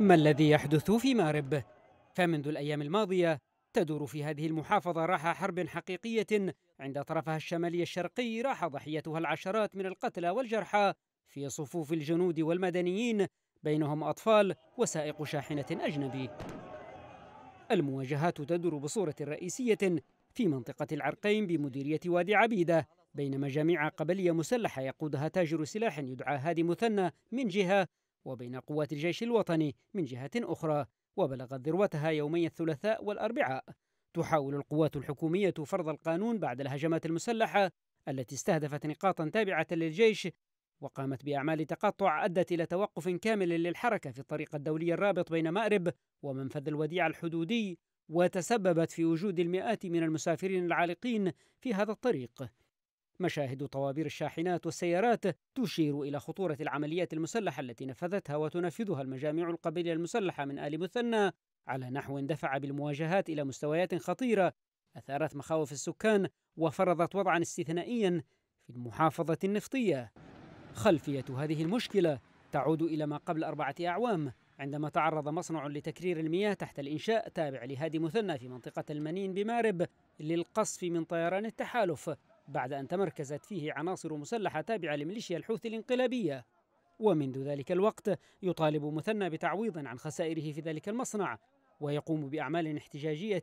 ما الذي يحدث في مارب؟ فمنذ الأيام الماضية تدور في هذه المحافظة راحة حرب حقيقية عند طرفها الشمالي الشرقي راح ضحيتها العشرات من القتلى والجرحى في صفوف الجنود والمدنيين بينهم أطفال وسائق شاحنة أجنبي المواجهات تدور بصورة رئيسية في منطقة العرقين بمديرية وادي عبيدة بينما جميع قبلية مسلحة يقودها تاجر سلاح يدعى هادي مثنى من جهة وبين قوات الجيش الوطني من جهة أخرى وبلغت ذروتها يومي الثلاثاء والأربعاء تحاول القوات الحكومية فرض القانون بعد الهجمات المسلحة التي استهدفت نقاطا تابعة للجيش وقامت بأعمال تقطع أدت إلى توقف كامل للحركة في الطريق الدولي الرابط بين مأرب ومنفذ الوديعة الحدودي وتسببت في وجود المئات من المسافرين العالقين في هذا الطريق مشاهد طوابير الشاحنات والسيارات تشير إلى خطورة العمليات المسلحة التي نفذتها وتنفذها المجاميع القبلية المسلحة من آل مثنى على نحو دفع بالمواجهات إلى مستويات خطيرة أثارت مخاوف السكان وفرضت وضعا استثنائيا في المحافظة النفطية خلفية هذه المشكلة تعود إلى ما قبل أربعة أعوام عندما تعرض مصنع لتكرير المياه تحت الإنشاء تابع لهادي مثنى في منطقة المنين بمارب للقصف من طيران التحالف بعد أن تمركزت فيه عناصر مسلحة تابعة لميليشيا الحوثي الانقلابية ومنذ ذلك الوقت يطالب مثنى بتعويض عن خسائره في ذلك المصنع ويقوم بأعمال احتجاجية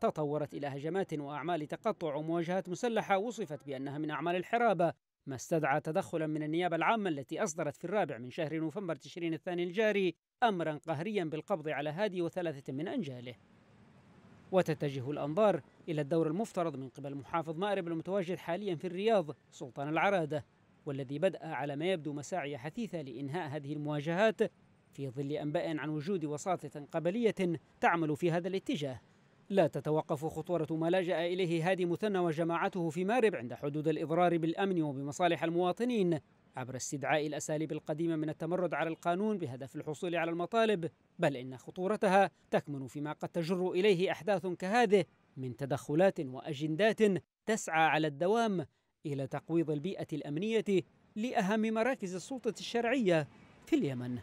تطورت إلى هجمات وأعمال تقطع ومواجهات مسلحة وصفت بأنها من أعمال الحرابة ما استدعى تدخلا من النيابة العامة التي أصدرت في الرابع من شهر نوفمبر تشرين الثاني الجاري أمرا قهريا بالقبض على هادي وثلاثة من أنجاله وتتجه الأنظار إلى الدور المفترض من قبل محافظ مأرب المتواجد حاليا في الرياض سلطان العرادة والذي بدأ على ما يبدو مساعي حثيثة لإنهاء هذه المواجهات في ظل أنباء عن وجود وساطة قبلية تعمل في هذا الاتجاه لا تتوقف خطورة ما لجأ إليه هادي مثنى وجماعته في مارب عند حدود الإضرار بالأمن وبمصالح المواطنين عبر استدعاء الاساليب القديمه من التمرد على القانون بهدف الحصول على المطالب بل ان خطورتها تكمن فيما قد تجر اليه احداث كهذه من تدخلات واجندات تسعى على الدوام الى تقويض البيئه الامنيه لاهم مراكز السلطه الشرعيه في اليمن